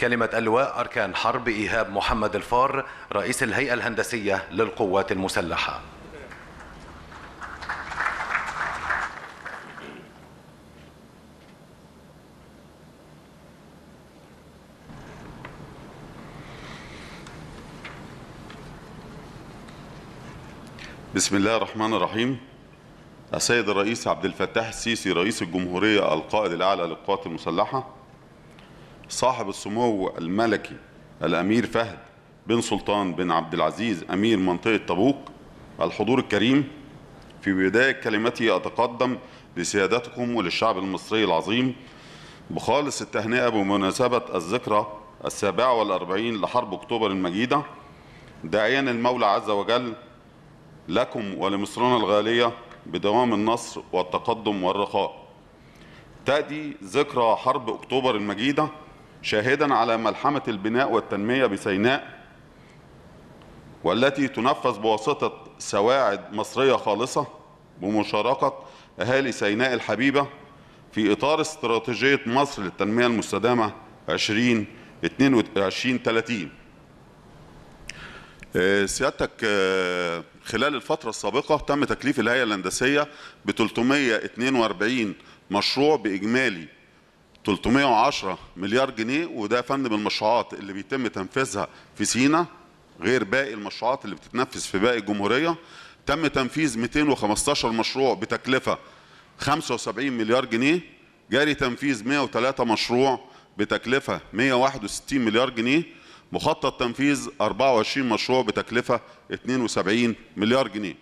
كلمة اللواء أركان حرب إيهاب محمد الفار رئيس الهيئة الهندسية للقوات المسلحة بسم الله الرحمن الرحيم السيد الرئيس عبد الفتاح السيسي رئيس الجمهورية القائد الأعلى للقوات المسلحة صاحب السمو الملكي الأمير فهد بن سلطان بن عبد العزيز أمير منطقة تبوك الحضور الكريم في بداية كلمتي أتقدم لسيادتكم وللشعب المصري العظيم بخالص التهنئة بمناسبة الذكرى السابعة والأربعين لحرب أكتوبر المجيدة داعيا المولى عز وجل لكم ولمصرنا الغالية بدوام النصر والتقدم والرخاء تأتي ذكرى حرب أكتوبر المجيدة شاهدا على ملحمة البناء والتنمية بسيناء والتي تنفذ بواسطة سواعد مصرية خالصة بمشاركة أهالي سيناء الحبيبة في إطار استراتيجية مصر للتنمية المستدامة 2022 آه، سيادتك آه، خلال الفترة السابقة تم تكليف الهيئة الهندسية ب 342 مشروع بإجمالي 310 مليار جنيه وده فند من المشروعات اللي بيتم تنفيذها في سينا غير باقي المشروعات اللي بتتنفذ في باقي الجمهوريه تم تنفيذ 215 مشروع بتكلفه 75 مليار جنيه جاري تنفيذ 103 مشروع بتكلفه 161 مليار جنيه مخطط تنفيذ 24 مشروع بتكلفه 72 مليار جنيه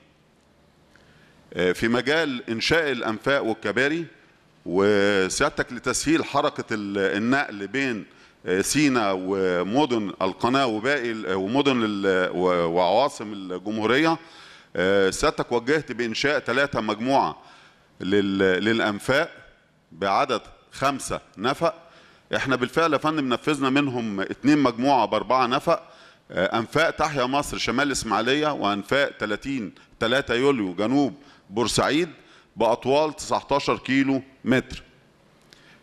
آه، في مجال انشاء الانفاق والكباري وسيادتك لتسهيل حركة النقل بين آه، سينا ومدن القناة وباقي ومدن وعواصم الجمهورية آه، سيادتك وجهت بإنشاء ثلاثة مجموعة للأنفاق بعدد خمسة نفق احنا بالفعل يا فندم نفذنا منهم اثنين مجموعة بأربعة نفق آه، أنفاق تحيا مصر شمال إسماعيلية وأنفاق 30 3 يوليو جنوب بورسعيد باطوال 19 كيلو متر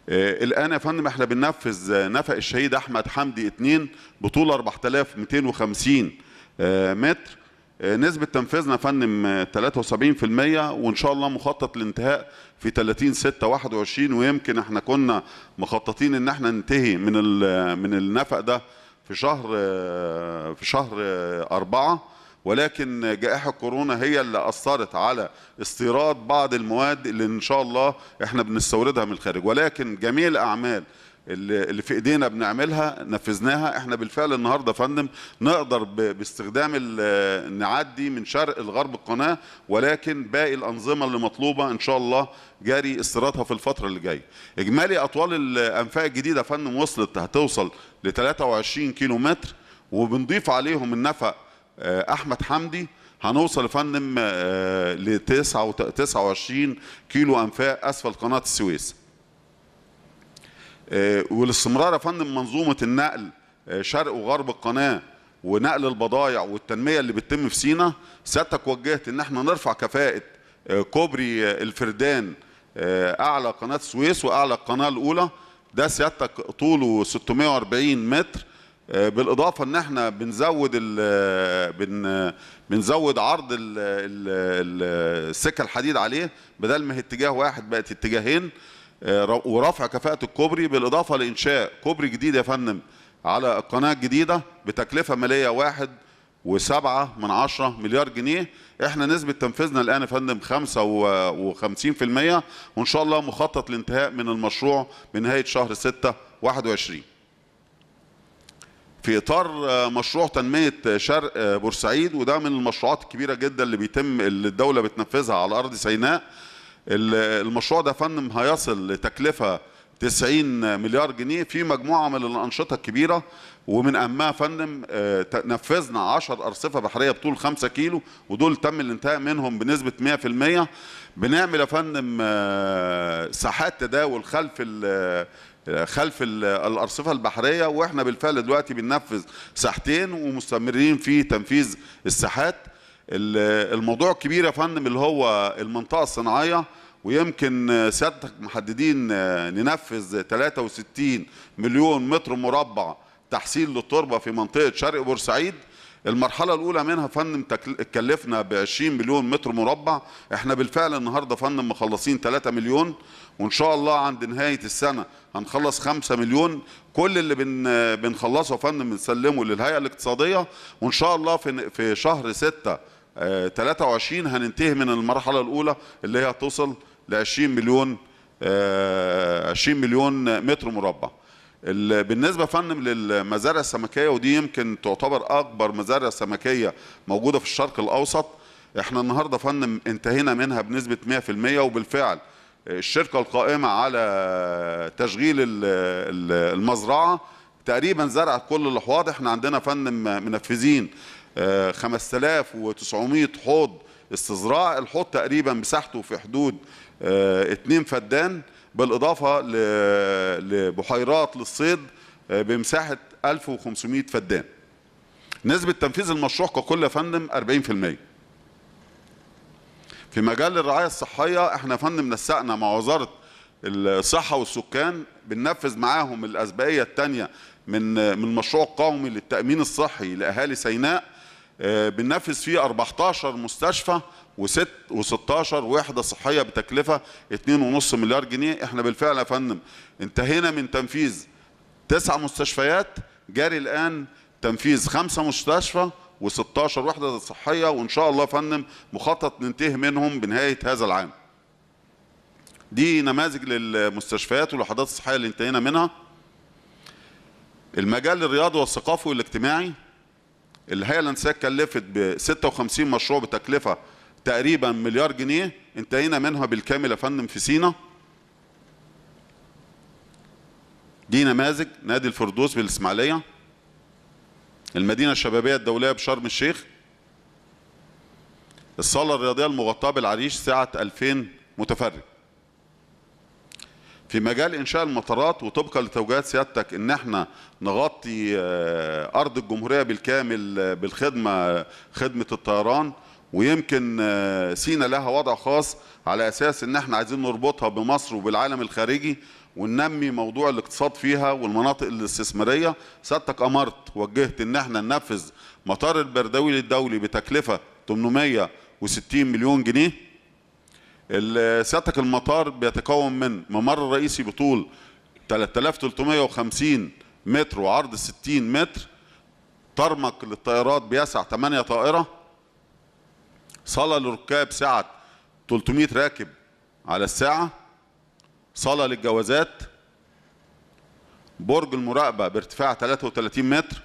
آه، الان يا فندم احنا بننفذ نفق الشهيد احمد حمدي 2 بطوله 4250 آه، متر آه، نسبه تنفيذنا يا فندم 73% وان شاء الله مخطط الانتهاء في 30 6 21 ويمكن احنا كنا مخططين ان احنا ننتهي من من النفق ده في شهر في شهر 4 ولكن جائحة كورونا هي اللي أثرت على استيراد بعض المواد اللي إن شاء الله إحنا بنستوردها من الخارج ولكن جميع الأعمال اللي في ايدينا بنعملها نفذناها احنا بالفعل النهارده يا فندم نقدر باستخدام نعدي من شرق لغرب القناه ولكن باقي الانظمه اللي مطلوبه ان شاء الله جاري استيرادها في الفتره اللي جايه. اجمالي اطوال الانفاق الجديده يا فندم وصلت هتوصل ل 23 كيلو متر وبنضيف عليهم النفق آه، احمد حمدي هنوصل يا فندم آه، ل 29 كيلو انفاق اسفل قناه السويس. آه، والاستمرار يا فندم منظومه النقل شرق وغرب القناه ونقل البضائع والتنميه اللي بتتم في سينا سيادتك وجهت ان احنا نرفع كفاءه كوبري الفردان اعلى قناه السويس واعلى القناه الاولى ده سيادتك طوله 640 متر آه، بالاضافه ان احنا بنزود الـ آه، بن آه، بنزود عرض الـ الـ السكه الحديد عليه بدل ما هي اتجاه واحد بقت اتجاهين ورفع كفاءه الكوبري بالاضافه لانشاء كوبري جديد يا فندم على القناه الجديده بتكلفه ماليه واحد وسبعة من عشرة مليار جنيه احنا نسبة تنفيذنا الآن يا فندم خمسة وخمسين في المية وإن شاء الله مخطط لانتهاء من المشروع بنهاية شهر ستة واحد وعشرين في اطار آه، مشروع تنميه آه، شرق آه، بورسعيد وده من المشروعات الكبيره جدا اللي بيتم اللي الدوله بتنفذها على ارض سيناء المشروع ده فندم هيصل لتكلفه 90 مليار جنيه في مجموعه من الانشطه الكبيره ومن اهمها فندم نفذنا 10 ارصفه بحريه بطول 5 كيلو ودول تم الانتهاء منهم بنسبه 100% بنعمل يا فندم ساحات تداول خلف خلف الارصفه البحريه واحنا بالفعل دلوقتي بننفذ ساحتين ومستمرين في تنفيذ الساحات الموضوع الكبير يا فندم اللي هو المنطقه الصناعيه ويمكن سيادتك محددين ننفذ 63 مليون متر مربع تحصيل للتربه في منطقه شرق بورسعيد المرحله الاولى منها فن اتكلفنا ب 20 مليون متر مربع احنا بالفعل النهارده فن مخلصين 3 مليون وان شاء الله عند نهايه السنه هنخلص 5 مليون كل اللي بن بنخلصه فن بنسلمه للهيئه الاقتصاديه وان شاء الله في في شهر 6 23 آه، هننتهي من المرحله الاولى اللي هي هتوصل ل 20 مليون 20 آه، مليون متر مربع بالنسبه فندم للمزارع السمكيه ودي يمكن تعتبر اكبر مزارع سمكيه موجوده في الشرق الاوسط احنا النهارده فندم انتهينا منها بنسبه 100% وبالفعل الشركه القائمه على تشغيل المزرعه تقريبا زرعت كل الاحواض احنا عندنا فندم منفذين 5900 آه، حوض استزراع الحوض تقريبا مساحته في حدود 2 آه، فدان بالاضافه لبحيرات للصيد آه، بمساحه 1500 فدان. نسبه تنفيذ المشروع ككل يا فندم 40%. في مجال الرعايه الصحيه احنا فندم نسقنا مع وزاره الصحه والسكان بننفذ معاهم الاسبقيه الثانيه من من مشروع قومي للتامين الصحي لاهالي سيناء آه، بننفذ فيه 14 مستشفى وست و16 وحده صحيه بتكلفه 2.5 مليار جنيه احنا بالفعل يا فندم انتهينا من تنفيذ تسع مستشفيات جاري الان تنفيذ خمسه مستشفى و16 وحده صحيه وان شاء الله يا فندم مخطط ننتهي منهم بنهايه هذا العام. دي نماذج للمستشفيات والوحدات الصحيه اللي انتهينا منها. المجال الرياضي والثقافي والاجتماعي الهيئه الانسيه كلفت ب 56 مشروع بتكلفه تقريبا مليار جنيه انتهينا منها بالكامل يا فندم في سينا دي نماذج نادي الفردوس بالاسماعيليه المدينه الشبابيه الدوليه بشرم الشيخ الصاله الرياضيه المغطاه بالعريش سعه 2000 متفرج في مجال انشاء المطارات وطبقا لتوجيهات سيادتك ان احنا نغطي آه، ارض الجمهوريه بالكامل آه، بالخدمه آه، خدمه الطيران ويمكن آه، سينا لها وضع خاص على اساس ان احنا عايزين نربطها بمصر وبالعالم الخارجي وننمي موضوع الاقتصاد فيها والمناطق الاستثماريه سيادتك امرت وجهت ان احنا ننفذ مطار البردوي للدولي بتكلفه 860 مليون جنيه سيادتك المطار بيتكون من ممر رئيسي بطول 3350 متر وعرض 60 متر ترمق للطائرات بيسع 8 طائره صاله للركاب سعه 300 راكب على الساعه صاله للجوازات برج المراقبه بارتفاع 33 متر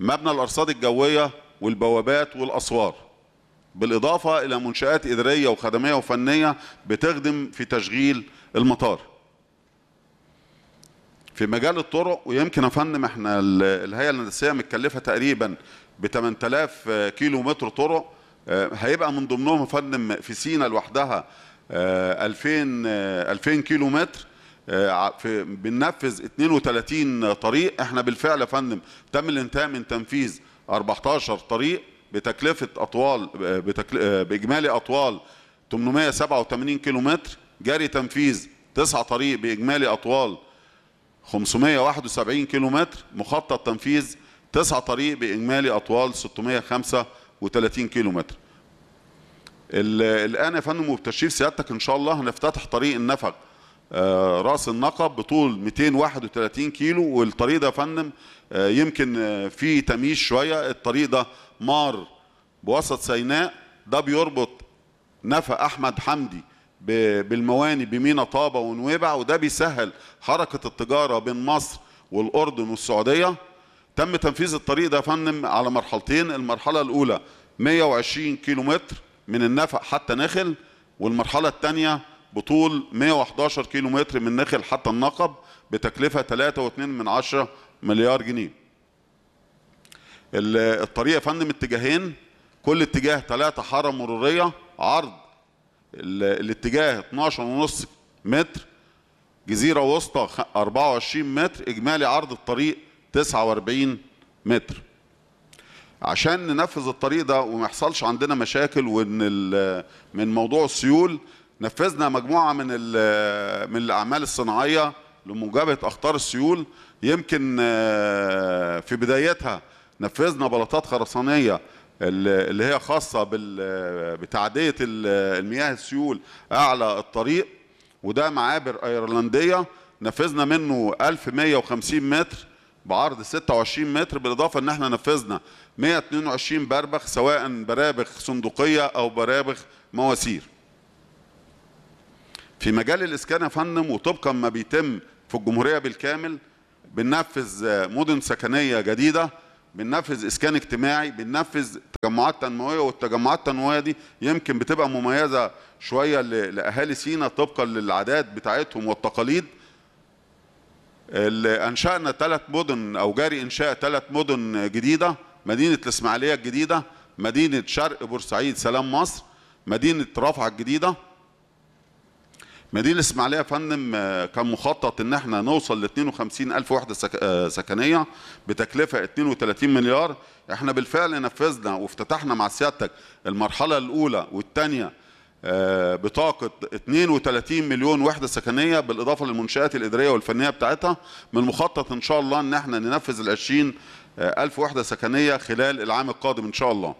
مبنى الارصاد الجويه والبوابات والاسوار بالاضافه الى منشات اداريه وخدميه وفنيه بتخدم في تشغيل المطار في مجال الطرق ويمكن يا فندم احنا الهيئه الهندسيه متكلفه تقريبا ب 8000 كيلو متر طرق آه، هيبقى من ضمنهم فندم في سينا لوحدها 2000 آه، 2000 آه، كيلو متر بننفذ 32 طريق احنا بالفعل يا فندم تم الانتهاء من تنفيذ 14 طريق بتكلفه اطوال باجمالي اطوال 887 كيلو متر جاري تنفيذ 9 طريق باجمالي اطوال 571 كيلو متر مخطط تنفيذ تسع طريق باجمالي اطوال 635 كيلو متر الان يا فندم وبتشريف سيادتك ان شاء الله هنفتتح طريق النفق آه، راس النقب بطول 231 كيلو والطريق ده يا فندم آه، يمكن آه، فيه تمييز شويه الطريق ده مار بوسط سيناء ده بيربط نفق احمد حمدي بالمواني بمينا طابه ونويبع وده بيسهل حركه التجاره بين مصر والاردن والسعوديه تم تنفيذ الطريق ده يا فندم على مرحلتين المرحله الاولى 120 كيلو متر من النفق حتى نخل والمرحله الثانيه بطول 111 كيلو متر من نخل حتى النقب بتكلفه 3.2 مليار جنيه الطريق يا فندم اتجاهين كل اتجاه ثلاثة حارة مرورية عرض الاتجاه 12.5 متر جزيرة وسطى 24 متر إجمالي عرض الطريق 49 متر عشان ننفذ الطريق ده وما يحصلش عندنا مشاكل وان من موضوع السيول نفذنا مجموعه من من الاعمال الصناعيه لمجابهه اخطار السيول يمكن آه، في بدايتها نفذنا بلاطات خرسانيه اللي هي خاصه آه، بتعديه آه، المياه السيول اعلى الطريق وده معابر ايرلنديه نفذنا منه 1150 متر بعرض 26 متر بالاضافه ان احنا نفذنا 122 بربخ سواء برابخ صندوقيه او برابخ مواسير. في مجال الاسكان يا فندم وطبقا ما بيتم في الجمهوريه بالكامل بننفذ مدن سكنيه جديده بننفذ اسكان اجتماعي بننفذ تجمعات تنمويه والتجمعات التنمويه دي يمكن بتبقى مميزه شويه لاهالي سينا طبقا للعادات بتاعتهم والتقاليد اللي انشانا ثلاث مدن او جاري انشاء ثلاث مدن جديده مدينه الاسماعيليه الجديده مدينه شرق بورسعيد سلام مصر مدينه رفح الجديده مدينه الاسماعيليه يا فندم آه، كان مخطط ان احنا نوصل ل 52 الف وحده آه، سكنيه بتكلفه 32 مليار احنا بالفعل نفذنا وافتتحنا مع سيادتك المرحله الاولى والثانيه آه، بطاقة 32 مليون وحدة سكنية بالإضافة للمنشآت الإدارية والفنية بتاعتها من المخطط إن شاء الله إن إحنا ننفذ ال 20 آه، ألف وحدة سكنية خلال العام القادم إن شاء الله.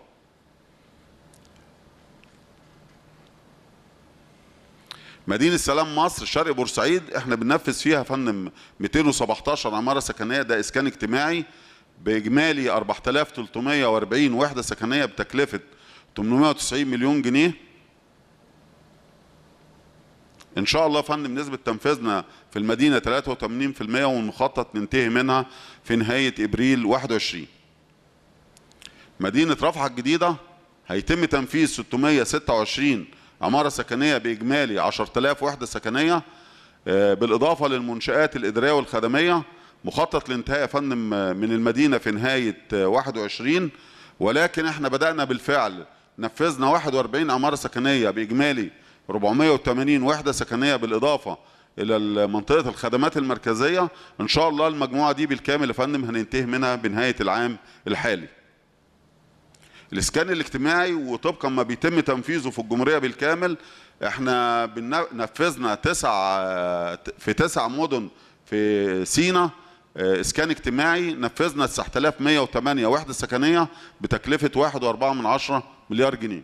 مدينة سلام مصر شرق بورسعيد إحنا بننفذ فيها يا فندم 217 عمارة سكنية ده إسكان اجتماعي بإجمالي 4340 وحدة سكنية بتكلفة 890 مليون جنيه ان شاء الله فندم نسبه تنفيذنا في المدينه 83% والمخطط ننتهي منها في نهايه ابريل 21 مدينه رفح الجديده هيتم تنفيذ 626 عماره سكنيه باجمالي 10000 وحده سكنيه آه، بالاضافه للمنشات الاداريه والخدميه مخطط لانتهاء يا فندم آه، من المدينه في نهايه 21 آه، ولكن احنا بدانا بالفعل نفذنا 41 عماره سكنيه باجمالي 480 وحدة سكنية بالإضافة إلى منطقة الخدمات المركزية إن شاء الله المجموعة دي بالكامل يا فندم هننتهي منها بنهاية العام الحالي الإسكان الاجتماعي وطبقا ما بيتم تنفيذه في الجمهورية بالكامل احنا نفذنا تسع في تسع مدن في سينا اسكان اجتماعي نفذنا 9108 وحده سكنيه بتكلفه 1.4 مليار جنيه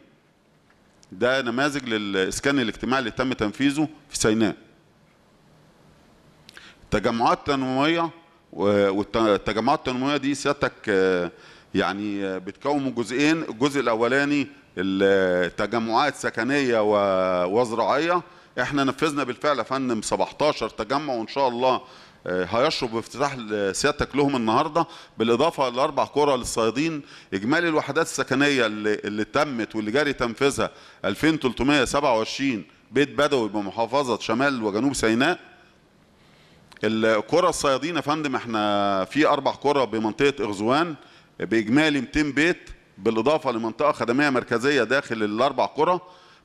ده نماذج للإسكان الاجتماعي اللي تم تنفيذه في سيناء التجمعات التنموية والتجمعات التنموية دي سيادتك يعني بتكون من جزئين الجزء الأولاني التجمعات سكنية وزراعية احنا نفذنا بالفعل فن 17 تجمع وان شاء الله آه، هيشرب بافتتاح سيادتك لهم النهارده بالاضافه لاربع قرى للصيادين اجمالي الوحدات السكنيه اللي, اللي تمت واللي جاري تنفيذها 2327 بيت بدوي بمحافظه شمال وجنوب سيناء الكره الصيادين يا فندم احنا في اربع قرى بمنطقه اغزوان باجمالي 200 بيت بالاضافه لمنطقه خدميه مركزيه داخل الاربع قرى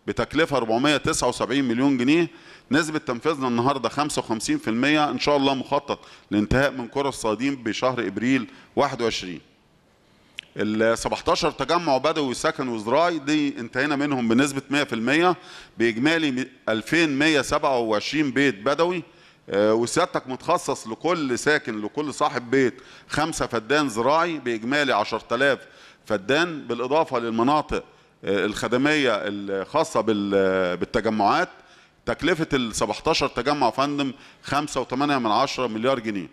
بتكلفه 479 مليون جنيه نسبة تنفيذنا النهاردة 55% إن شاء الله مخطط لانتهاء من كرة الصيادين بشهر إبريل 21 ال 17 تجمع بدوي سكن وزراعي دي انتهينا منهم بنسبة 100% بإجمالي 2127 بيت بدوي آه، وسيادتك متخصص لكل ساكن لكل صاحب بيت خمسة فدان زراعي بإجمالي 10000 فدان بالإضافة للمناطق الخدميه الخاصه بالتجمعات تكلفه ال 17 تجمع فندم 5.8 مليار جنيه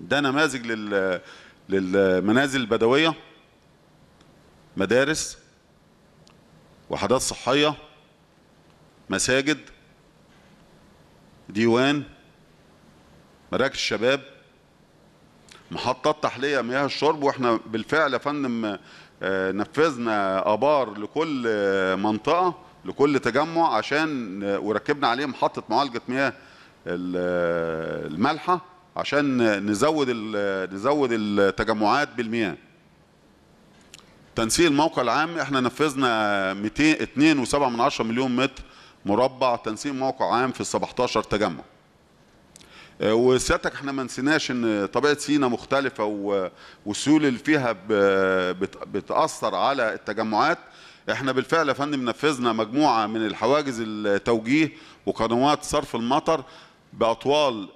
ده نماذج للمنازل البدويه مدارس وحدات صحيه مساجد ديوان مراكز شباب محطات تحليه مياه الشرب واحنا بالفعل يا فندم آه، نفذنا ابار لكل منطقه لكل تجمع عشان آه، وركبنا عليه محطه معالجه مياه آه، المالحه عشان نزود نزود التجمعات بالمياه تنسيق الموقع العام احنا نفذنا 2.7 مليون متر مربع تنسيق موقع عام في 17 تجمع وسيادتك احنا ما نسيناش ان طبيعه سينا مختلفه والسيول اللي فيها بتاثر على التجمعات احنا بالفعل يا فندم نفذنا مجموعه من الحواجز التوجيه وقنوات صرف المطر باطوال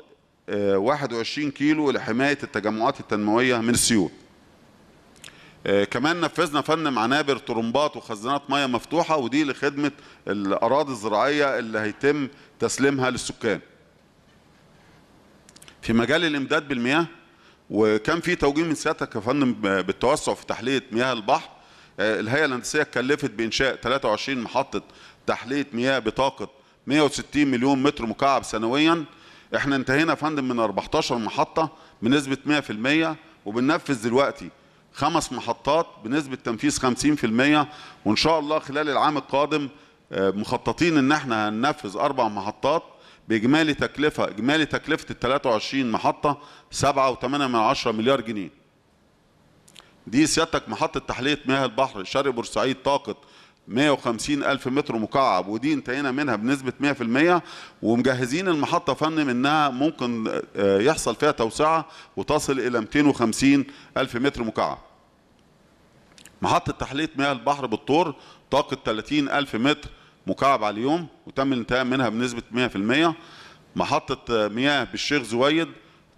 21 آه، كيلو لحمايه التجمعات التنمويه من السيول. آه، كمان نفذنا فندم عنابر طرمبات وخزانات ميه مفتوحه ودي لخدمه الاراضي الزراعيه اللي هيتم تسليمها للسكان. في مجال الامداد بالمياه وكان في توجيه من سيادتك يا فندم بالتوسع في تحليه مياه البحر آه، الهيئه الهندسيه اتكلفت بانشاء 23 محطه تحليه مياه بطاقه 160 مليون متر مكعب سنويا احنا انتهينا يا فندم من 14 محطه بنسبه 100% وبننفذ دلوقتي خمس محطات بنسبه تنفيذ 50% وان شاء الله خلال العام القادم آه، مخططين ان احنا هننفذ اربع محطات باجمالي تكلفه اجمالي تكلفه ال 23 محطه 7.8 مليار جنيه. دي سيادتك محطه تحليه مياه البحر شرق بورسعيد طاقه 150 ألف متر مكعب ودي انتهينا منها بنسبة 100% ومجهزين المحطة فندم إنها ممكن آه، يحصل فيها توسعة وتصل إلى 250 ألف متر مكعب محطة تحلية مياه البحر بالطور طاقة 30 ألف متر مكعب على اليوم وتم الانتهاء منها بنسبة 100% محطة آه، مياه بالشيخ زويد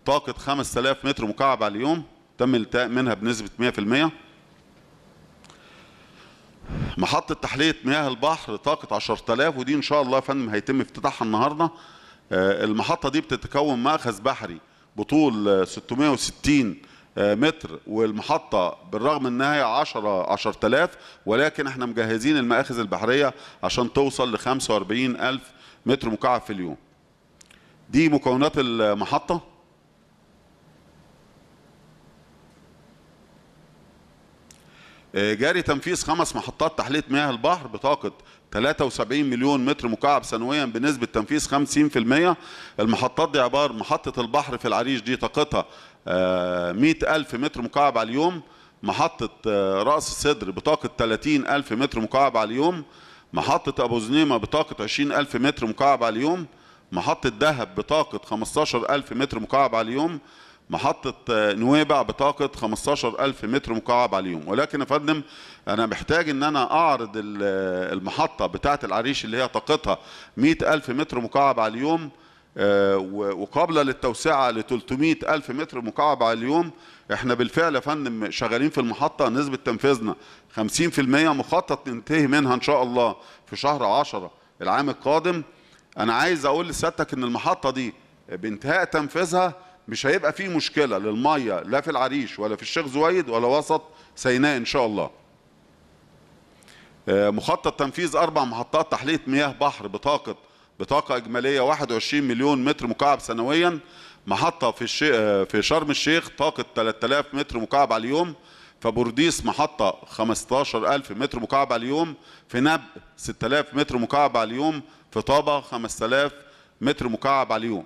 طاقة 5000 متر مكعب على اليوم تم الانتهاء منها بنسبة 100% محطة تحلية مياه البحر طاقة 10000 ودي إن شاء الله يا فندم هيتم افتتاحها النهاردة آه، المحطة دي بتتكون مأخذ بحري بطول 660 آه، آه، متر والمحطة بالرغم انها هي 10 10000 ولكن احنا مجهزين المآخذ البحرية عشان توصل ل 45000 متر مكعب في اليوم دي مكونات المحطة آه، جاري تنفيذ خمس محطات تحلية مياه البحر بطاقة 73 مليون متر مكعب سنويا بنسبة تنفيذ 50% المحطات دي عبارة محطة البحر في العريش دي طاقتها 100 ألف متر مكعب على اليوم محطة آه، رأس الصدر بطاقة 30 ألف متر مكعب على اليوم محطة أبو زنيمة بطاقة 20 ألف متر مكعب على اليوم محطة دهب بطاقة 15 ألف متر مكعب على اليوم محطة آه، نويبع بطاقة 15 ألف متر مكعب على اليوم ولكن يا فندم أنا محتاج إن أنا أعرض آه، المحطة بتاعة العريش اللي هي طاقتها 100 ألف متر مكعب على اليوم آه، وقابله للتوسعه ل 300 الف متر مكعب على اليوم احنا بالفعل يا فندم شغالين في المحطه نسبه تنفيذنا 50% مخطط ننتهي منها ان شاء الله في شهر 10 العام القادم انا عايز اقول لسيادتك ان المحطه دي بانتهاء تنفيذها مش هيبقى فيه مشكله للميه لا في العريش ولا في الشيخ زويد ولا وسط سيناء ان شاء الله آه، مخطط تنفيذ اربع محطات تحليه مياه بحر بطاقه بطاقة إجمالية 21 مليون متر مكعب سنويا محطة في الشي... في شرم الشيخ طاقة 3000 متر مكعب على اليوم فبورديس محطة 15000 متر مكعب على اليوم في نب 6000 متر مكعب على اليوم في طابة 5000 متر مكعب على اليوم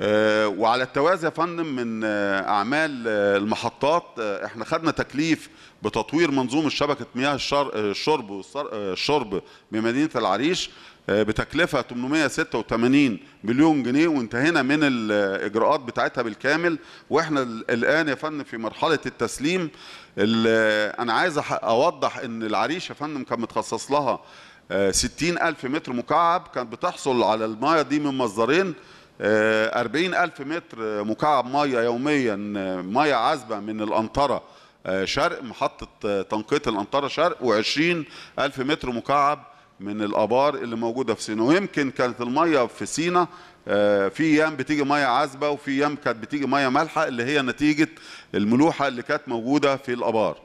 آه، وعلى التوازي يا فندم من آه، اعمال آه، المحطات احنا خدنا تكليف بتطوير منظومه شبكه مياه الشرب الشرب بمدينه العريش بتكلفه 886 مليون جنيه وانتهينا من الاجراءات بتاعتها بالكامل واحنا الان يا فندم في مرحله التسليم انا عايز اوضح ان العريش يا فندم كان متخصص لها 60000 متر مكعب كانت بتحصل على المياه دي من مصدرين 40 آه، ألف متر مكعب مية يوميا آه، مية عذبة من الأنطرة آه، شرق محطة تنقية الأنطرة شرق و20 ألف متر مكعب من الآبار اللي موجودة في سينا ويمكن كانت المية في سينا في ايام بتيجي ميه عذبه وفي ايام كانت بتيجي ميه مالحه اللي هي نتيجه الملوحه اللي كانت موجوده في الابار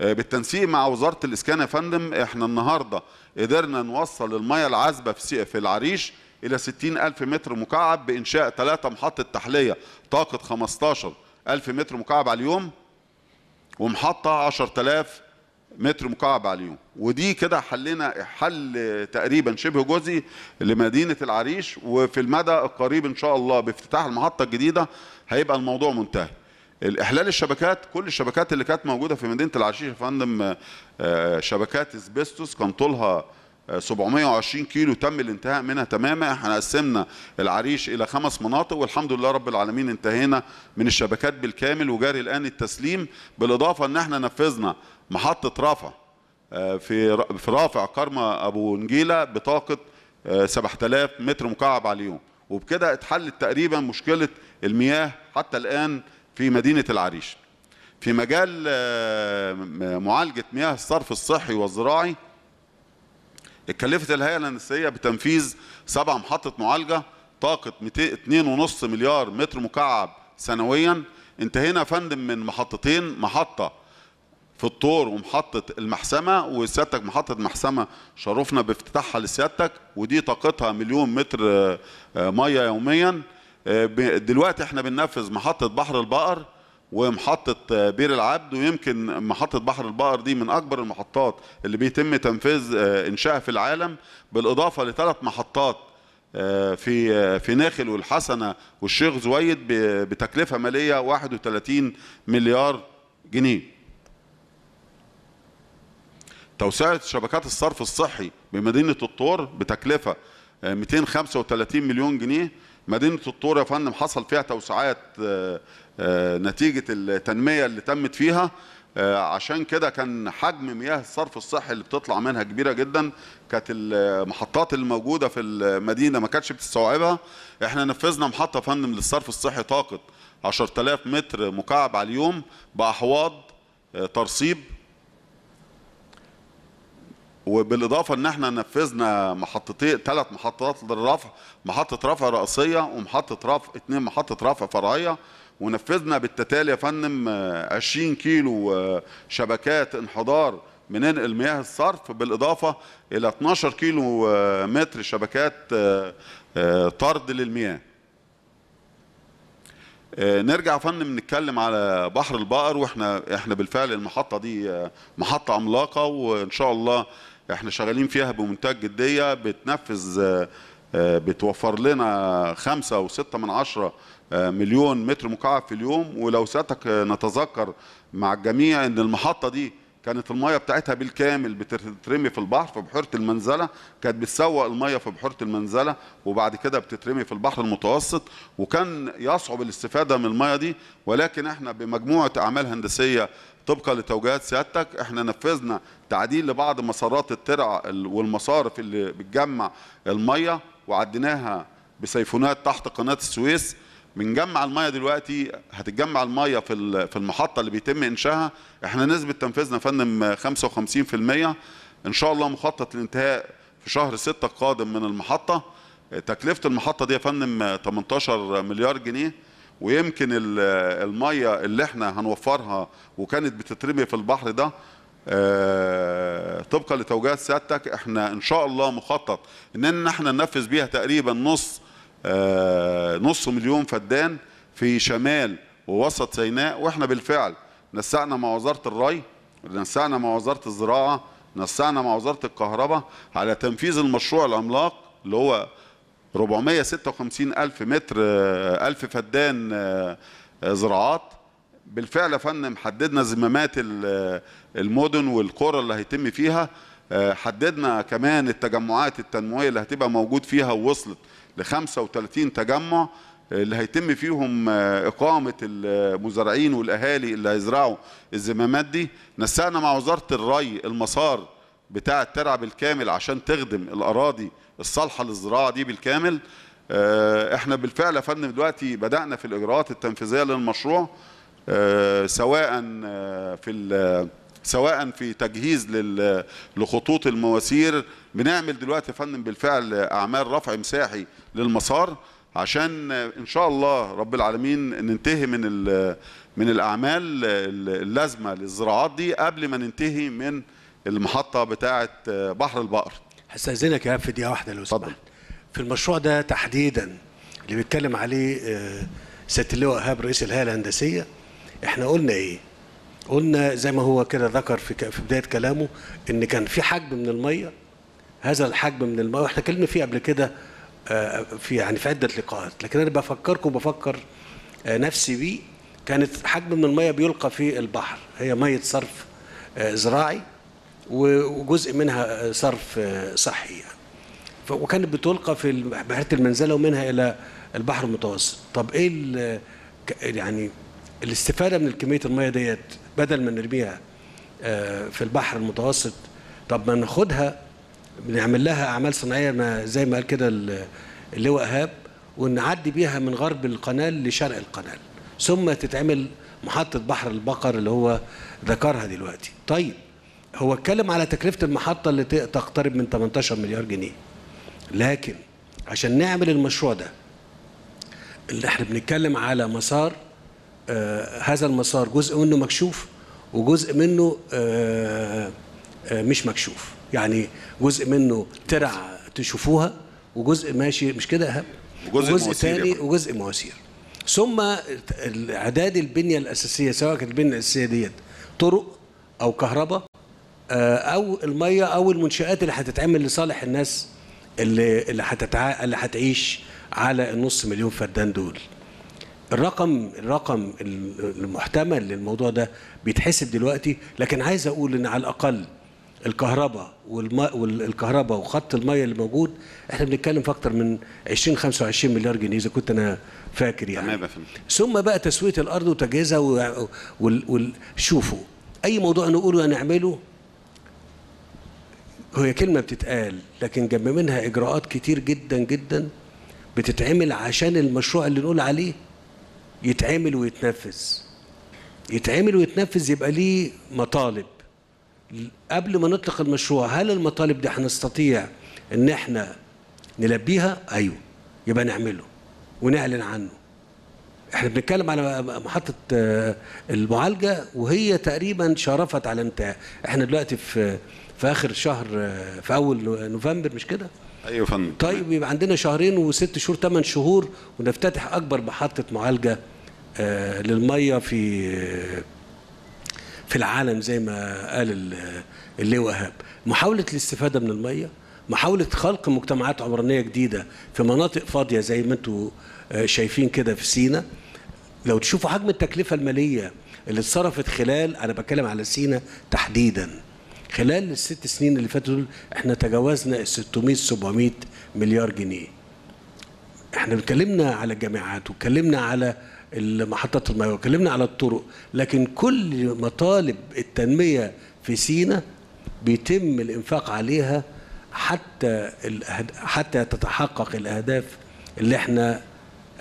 بالتنسيق مع وزاره الاسكان يا فندم احنا النهارده قدرنا نوصل الميه العذبه في العريش إلى 60 ألف متر مكعب بإنشاء ثلاثة محطة تحلية طاقة 15 ألف متر مكعب على اليوم ومحطة 10000 متر مكعب على اليوم ودي كده حلنا حل تقريبا شبه جزئي لمدينة العريش وفي المدى القريب إن شاء الله بافتتاح المحطة الجديدة هيبقى الموضوع منتهي الاحلال الشبكات كل الشبكات اللي كانت موجوده في مدينه العريش يا فندم آه، شبكات اسبستوس كان طولها 720 كيلو تم الانتهاء منها تماما احنا قسمنا العريش الى خمس مناطق والحمد لله رب العالمين انتهينا من الشبكات بالكامل وجاري الان التسليم بالاضافه ان احنا نفذنا محطه رفع آه، في في رافع كرمة ابو نجيله بطاقه 7000 آه، متر مكعب على اليوم وبكده اتحلت تقريبا مشكله المياه حتى الان في مدينه العريش في مجال آه، معالجه مياه الصرف الصحي والزراعي اتكلفت الهيئة الهندسية بتنفيذ سبع محطة معالجة طاقة 2.5 مليار متر مكعب سنويا انتهينا فندم من محطتين محطة في الطور ومحطة المحسمة وسيادتك محطة محسمة شرفنا بافتتاحها لسيادتك ودي طاقتها مليون متر آه، مية يوميا آه، دلوقتي احنا بننفذ محطة بحر البقر ومحطة بير العبد ويمكن محطة بحر البقر دي من أكبر المحطات اللي بيتم تنفيذ آه، إنشائها في العالم بالإضافة لثلاث محطات آه، في آه، في ناخل والحسنة والشيخ زويد بتكلفة مالية 31 مليار جنيه. توسعة شبكات الصرف الصحي بمدينة الطور بتكلفة 235 مليون جنيه مدينه الطور يا فندم حصل فيها توسعات آه، آه، نتيجه التنميه اللي تمت فيها آه، عشان كده كان حجم مياه الصرف الصحي اللي بتطلع منها كبيره جدا كانت المحطات اللي موجوده في المدينه ما كانتش بتستوعبها احنا نفذنا محطه فندم للصرف الصحي طاقه 10000 متر مكعب على اليوم باحواض ترصيب وبالاضافه ان احنا نفذنا محطتين ثلاث محطات للرفع محطه رفع رئيسيه ومحطه رفع اثنين محطه رفع فرعيه ونفذنا بالتتالي يا فندم 20 آه، كيلو آه، شبكات انحدار بننقل مياه الصرف بالاضافه الى 12 كيلو آه، متر شبكات طرد للمياه. نرجع يا فندم نتكلم على بحر البقر واحنا احنا بالفعل المحطه دي محطه عملاقه وان شاء الله احنا شغالين فيها بمنتهى الجديه بتنفذ آه، آه، بتوفر لنا خمسة وستة من عشرة آه، مليون متر مكعب في اليوم ولو ساتك نتذكر مع الجميع ان المحطة دي كانت المية بتاعتها بالكامل بتترمي في البحر في بحيرة المنزلة كانت بتسوق المية في بحيرة المنزلة وبعد كده بتترمي في البحر المتوسط وكان يصعب الاستفادة من المية دي ولكن احنا بمجموعة أعمال هندسية طبقا لتوجيهات سيادتك احنا نفذنا تعديل لبعض مسارات الترع والمصارف اللي بتجمع الميه وعديناها بسيفونات تحت قناه السويس بنجمع الميه دلوقتي هتتجمع الميه في في المحطه اللي بيتم انشائها احنا نسبه تنفيذنا يا فندم 55% ان شاء الله مخطط الانتهاء في شهر 6 القادم من المحطه تكلفه المحطه دي يا فندم 18 مليار جنيه ويمكن الميه اللي احنا هنوفرها وكانت بتترمي في البحر ده آه، طبقا لتوجيهات سيادتك احنا ان شاء الله مخطط ان احنا ننفذ بيها تقريبا نص آه، نص مليون فدان في شمال ووسط سيناء واحنا بالفعل نسقنا مع وزاره الري نسقنا مع وزاره الزراعه نسقنا مع وزاره الكهرباء على تنفيذ المشروع العملاق اللي هو 456 ألف متر آه، ألف فدان آه، آه، زراعات بالفعل يا فندم حددنا زمامات المدن والقرى اللي هيتم فيها حددنا كمان التجمعات التنموية اللي هتبقى موجود فيها ووصلت ل 35 تجمع اللي هيتم فيهم إقامة المزارعين والأهالي اللي هيزرعوا الزمامات دي نسقنا مع وزارة الري المسار بتاع الترع بالكامل عشان تخدم الأراضي الصالحه للزراعه دي بالكامل آه، احنا بالفعل يا فندم دلوقتي بدانا في الاجراءات التنفيذيه للمشروع آه، سواء آه، في سواء في تجهيز لخطوط المواسير بنعمل دلوقتي يا فندم بالفعل اعمال رفع مساحي للمسار عشان ان شاء الله رب العالمين ننتهي من من الاعمال اللازمه للزراعات دي قبل ما ننتهي من المحطه بتاعه بحر البقر هستأذنك يا في دقيقة واحدة لو سمحت في المشروع ده تحديدا اللي بيتكلم عليه سيادة اللواء إيهاب رئيس الهيئة الهندسية احنا قلنا ايه؟ قلنا زي ما هو كده ذكر في في بداية كلامه ان كان في حجم من المية هذا الحجم من المية واحنا اتكلمنا فيه قبل كده آه، في يعني في عدة لقاءات لكن انا بفكركم بفكر آه، نفسي بيه كانت حجم من المية بيلقى في البحر هي مية صرف آه، زراعي وجزء منها صرف صحي يعني. وكانت بتلقى في بحيره المنزله ومنها الى البحر المتوسط طب ايه يعني الاستفاده من كميه الميه ديت بدل ما نرميها آه، في البحر المتوسط طب ما ناخدها نعمل لها اعمال صناعيه ما زي ما قال كده اللواء ايهاب ونعدي بيها من غرب القناه لشرق القناه ثم تتعمل محطه بحر البقر اللي هو ذكرها دلوقتي طيب هو اتكلم على تكلفة المحطة اللي تقترب من 18 مليار جنيه لكن عشان نعمل المشروع ده اللي احنا بنتكلم على مسار آه هذا المسار جزء منه مكشوف وجزء منه آه آه مش مكشوف يعني جزء منه ترع تشوفوها وجزء ماشي مش كده اهم وجزء, وجزء ثاني وجزء مواسير ثم اعداد البنيه الاساسيه سواء كانت البنيه الاساسيه ديت طرق او كهرباء آه، او الميه او المنشات اللي هتتعمل لصالح الناس اللي اللي هتتع... اللي هتعيش على النص مليون فدان دول الرقم الرقم المحتمل للموضوع ده بيتحسب دلوقتي لكن عايز اقول ان على الاقل الكهرباء والما والكهرباء وخط الميه اللي موجود احنا بنتكلم في اكتر من 20 25 مليار جنيه اذا كنت انا فاكر يعني ثم بقى تسويه الارض وتجهيزها و... اي موضوع نقوله هنعمله هي كلمة بتتقال لكن جنب منها إجراءات كتير جدا جدا بتتعمل عشان المشروع اللي نقول عليه يتعمل ويتنفذ يتعمل ويتنفذ يبقى ليه مطالب قبل ما نطلق المشروع هل المطالب دي هنستطيع ان احنا نلبيها ايوه يبقى نعمله ونعلن عنه احنا بنتكلم على محطه آه، المعالجه وهي تقريبا شرفت على انتهاء احنا دلوقتي في في اخر شهر آه، في اول نوفمبر مش كده ايوه فندم طيب يبقى عندنا شهرين وست شهور ثمان شهور ونفتتح اكبر محطه معالجه آه، للميه في آه، في العالم زي ما قال اللي وهاب محاوله الاستفاده من الميه محاوله خلق مجتمعات عمرانيه جديده في مناطق فاضيه زي ما انتم شايفين كده في سينا لو تشوفوا حجم التكلفه الماليه اللي اتصرفت خلال انا بتكلم على سينا تحديدا خلال الست سنين اللي فاتوا دول احنا تجاوزنا ال 600 700 مليار جنيه احنا اتكلمنا على الجامعات واتكلمنا على المحطات المياه واتكلمنا على الطرق لكن كل مطالب التنميه في سينا بيتم الانفاق عليها حتى حتى تتحقق الاهداف اللي احنا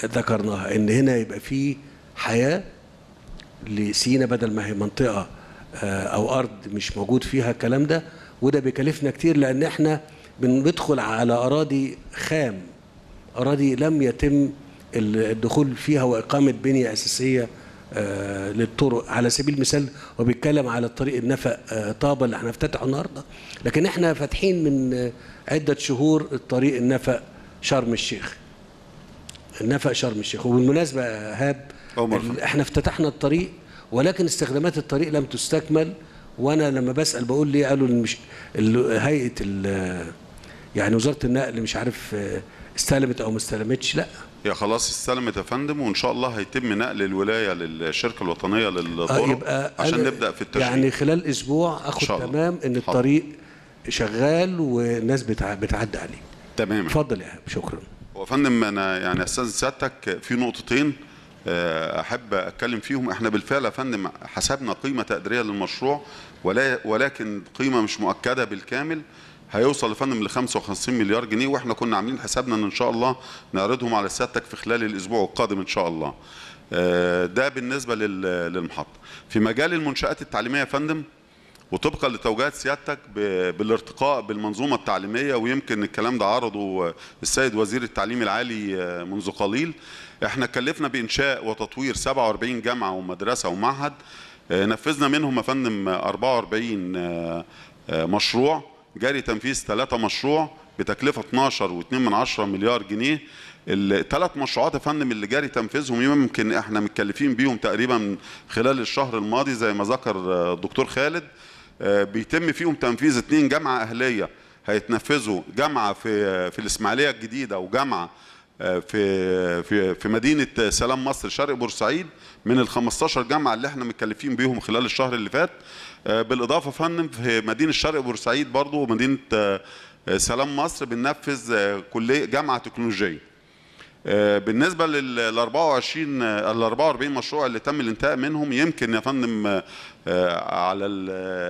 ذكرناها ان هنا يبقى في حياه لسينا بدل ما هي منطقه آه، او ارض مش موجود فيها الكلام ده وده بيكلفنا كتير لان احنا بندخل على اراضي خام اراضي لم يتم الدخول فيها واقامه بنيه اساسيه آه، للطرق على سبيل المثال هو بيتكلم على الطريق النفق آه، طابه اللي هنفتتحه النهارده لكن احنا فاتحين من عده شهور الطريق النفق شرم الشيخ النفق شرم الشيخ وبالمناسبه هاب احنا افتتحنا الطريق ولكن استخدامات الطريق لم تستكمل وانا لما بسال بقول ليه قالوا مش هيئه يعني وزاره النقل مش عارف آه، استلمت او ما استلمتش لا هي خلاص استلمت يا فندم وان شاء الله هيتم نقل الولايه للشركه الوطنيه آه، للطرق يبقى عشان نبدا في التشغيل يعني خلال اسبوع اخد تمام ان الطريق حضر. شغال والناس بتعدي عليه تمام اتفضل يا شكرا هو فندم انا يعني استاذن سيادتك في نقطتين آه، احب اتكلم فيهم احنا بالفعل يا فندم حسبنا قيمه تقديريه للمشروع ولكن قيمه مش مؤكده بالكامل هيوصل يا فندم ل 55 مليار جنيه واحنا كنا عاملين حسابنا ان ان شاء الله نعرضهم على سيادتك في خلال الاسبوع القادم ان شاء الله آه، ده بالنسبه للمحطه في مجال المنشات التعليميه يا فندم وطبقا لتوجيهات سيادتك بالارتقاء بالمنظومه التعليميه ويمكن الكلام ده عرضه السيد وزير التعليم العالي منذ قليل احنا كلفنا بانشاء وتطوير 47 جامعه ومدرسه ومعهد آه، نفذنا منهم يا فندم 44 آه، آه، مشروع جاري تنفيذ ثلاثه مشروع بتكلفه 12 و2 من مليار جنيه الثلاث مشروعات يا فندم اللي جاري تنفيذهم يمكن احنا متكلفين بيهم تقريبا خلال الشهر الماضي زي ما ذكر الدكتور خالد آه، بيتم فيهم تنفيذ اثنين جامعه اهليه هيتنفذوا جامعه في آه، في الاسماعيليه الجديده وجامعه آه، في في في مدينه سلام مصر شرق بورسعيد من ال 15 جامعه اللي احنا متكلفين بيهم خلال الشهر اللي فات بالاضافه فندم في مدينه شرق بورسعيد برضو ومدينه سلام مصر بننفذ كليه جامعه تكنولوجيه آه، بالنسبه لل 24 ال 44 مشروع اللي تم الانتهاء منهم يمكن يا فندم آه، على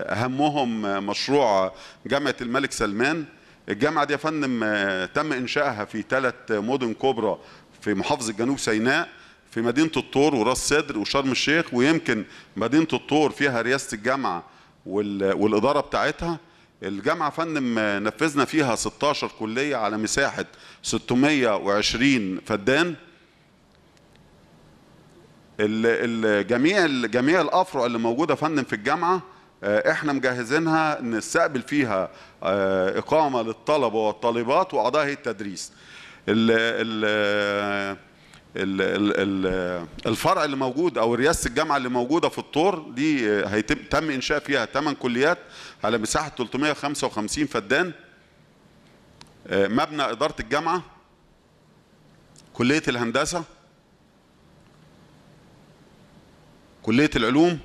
اهمهم مشروع جامعه الملك سلمان الجامعه دي يا فندم آه، تم انشائها في ثلاث مدن كبرى في محافظه جنوب سيناء في مدينه الطور وراس سدر وشرم الشيخ ويمكن مدينه الطور فيها رئاسه الجامعه والاداره بتاعتها الجامعة فندم نفذنا فيها 16 كلية على مساحة 620 فدان الجميع جميع الافرع اللي موجوده فندم في الجامعه آه، احنا مجهزينها نستقبل فيها آه، اقامه للطلبه والطالبات واعضاء هيئه التدريس آه، الفرع اللي موجود او رئاسه الجامعه اللي موجوده في الطور دي هيتم تم انشاء فيها ثمان كليات على مساحه 355 فدان آه، مبنى اداره الجامعه كليه الهندسه كليه العلوم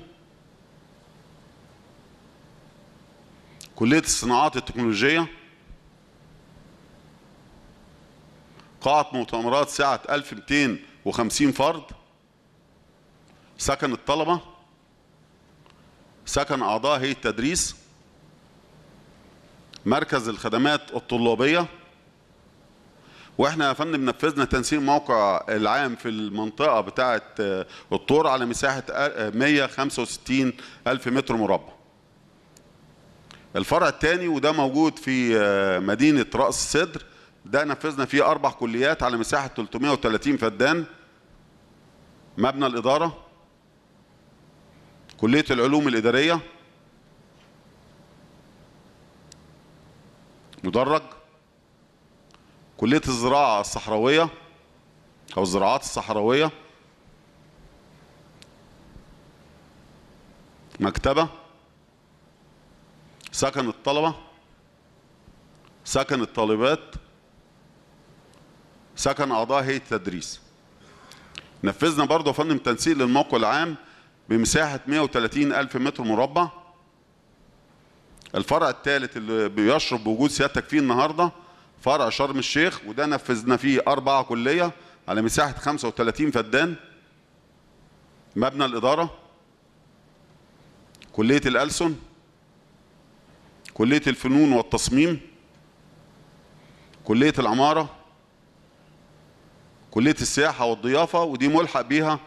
كليه الصناعات التكنولوجيه قاعه مؤتمرات سعه 1250 فرد سكن الطلبه سكن اعضاء هيئه التدريس مركز الخدمات الطلابيه واحنا يا فندم نفذنا تنسيق موقع العام في المنطقه بتاعه آه، الطور على مساحه 165 آه، الف متر مربع الفرع الثاني وده موجود في آه، مدينه راس الصدر ده نفذنا فيه اربع كليات على مساحه 330 فدان مبنى الاداره كليه العلوم الاداريه مدرج كلية الزراعة الصحراوية أو الزراعات الصحراوية مكتبة سكن الطلبة سكن الطالبات سكن أعضاء هيئة التدريس نفذنا برضه فندم تنسيق للموقع العام بمساحة 130 ألف متر مربع الفرع الثالث اللي بيشرب بوجود سيادتك فيه النهارده فرع شرم الشيخ وده نفذنا فيه أربعة كلية على مساحة 35 فدان مبنى الإدارة كلية الألسن كلية الفنون والتصميم كلية العمارة كلية السياحة والضيافة ودي ملحق بيها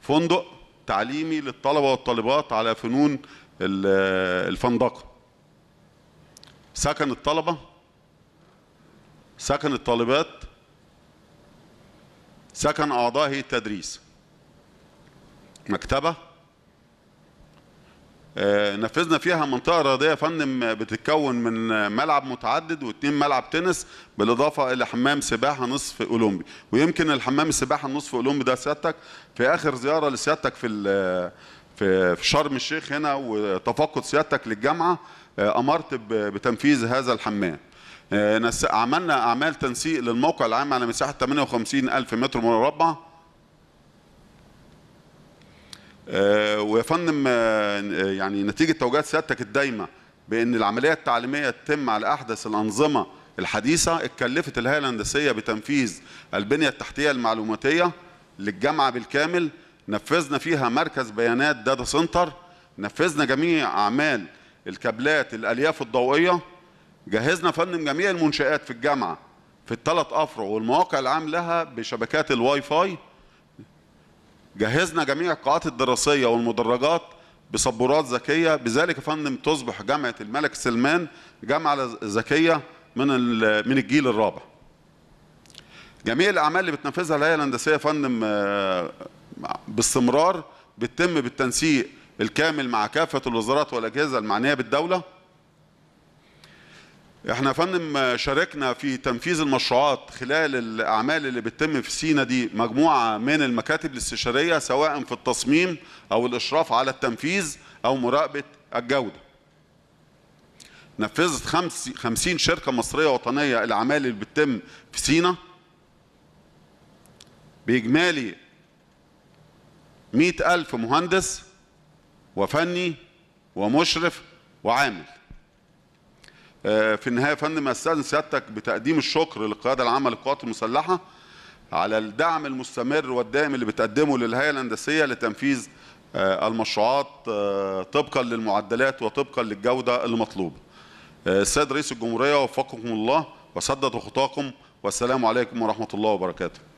فندق تعليمي للطلبة والطالبات على فنون الفندقة سكن الطلبة سكن الطالبات سكن أعضاء هيئة التدريس مكتبة آه، نفذنا فيها منطقة رياضية يا فندم بتتكون من ملعب متعدد واثنين ملعب تنس بالإضافة إلى حمام سباحة نصف أولمبي ويمكن الحمام السباحة النصف أولمبي ده سيادتك في آخر زيارة لسيادتك في في شرم الشيخ هنا وتفقد سيادتك للجامعة آه، امرت بتنفيذ هذا الحمام آه، عملنا اعمال تنسيق للموقع العام على مساحه 58000 متر مربع آه، ويا فندم يعني نتيجه توجيهات سيادتك الدايمه بان العمليه التعليميه تتم على احدث الانظمه الحديثه اتكلفت الهيئه الهندسيه بتنفيذ البنيه التحتيه المعلوماتيه للجامعه بالكامل نفذنا فيها مركز بيانات داتا سنتر نفذنا جميع اعمال الكابلات الالياف الضوئيه جهزنا فندم جميع المنشات في الجامعه في الثلاث افرع والمواقع العام لها بشبكات الواي فاي جهزنا جميع القاعات الدراسيه والمدرجات بسبورات ذكيه بذلك يا فندم تصبح جامعه الملك سلمان جامعه ذكيه من من الجيل الرابع جميع الاعمال اللي بتنفذها الهيئه الهندسيه يا فندم آه، باستمرار بتتم بالتنسيق الكامل مع كافة الوزارات والأجهزة المعنية بالدولة احنا فنم شاركنا في تنفيذ المشروعات خلال الاعمال اللي بتتم في سينا دي مجموعه من المكاتب الاستشاريه سواء في التصميم او الاشراف على التنفيذ او مراقبه الجوده. نفذت خمس 50 شركه مصريه وطنيه الاعمال اللي بتتم في سينا باجمالي 100000 مهندس وفني ومشرف وعامل آه، في النهايه يا فندم استاذن سيادتك بتقديم الشكر للقياده العامه للقوات المسلحه على الدعم المستمر والدائم اللي بتقدمه للهيئه الهندسيه لتنفيذ آه، المشروعات آه، طبقا للمعدلات وطبقا للجوده المطلوبه. السيد رئيس الجمهوريه وفقكم الله وسدد خطاكم والسلام عليكم ورحمه الله وبركاته.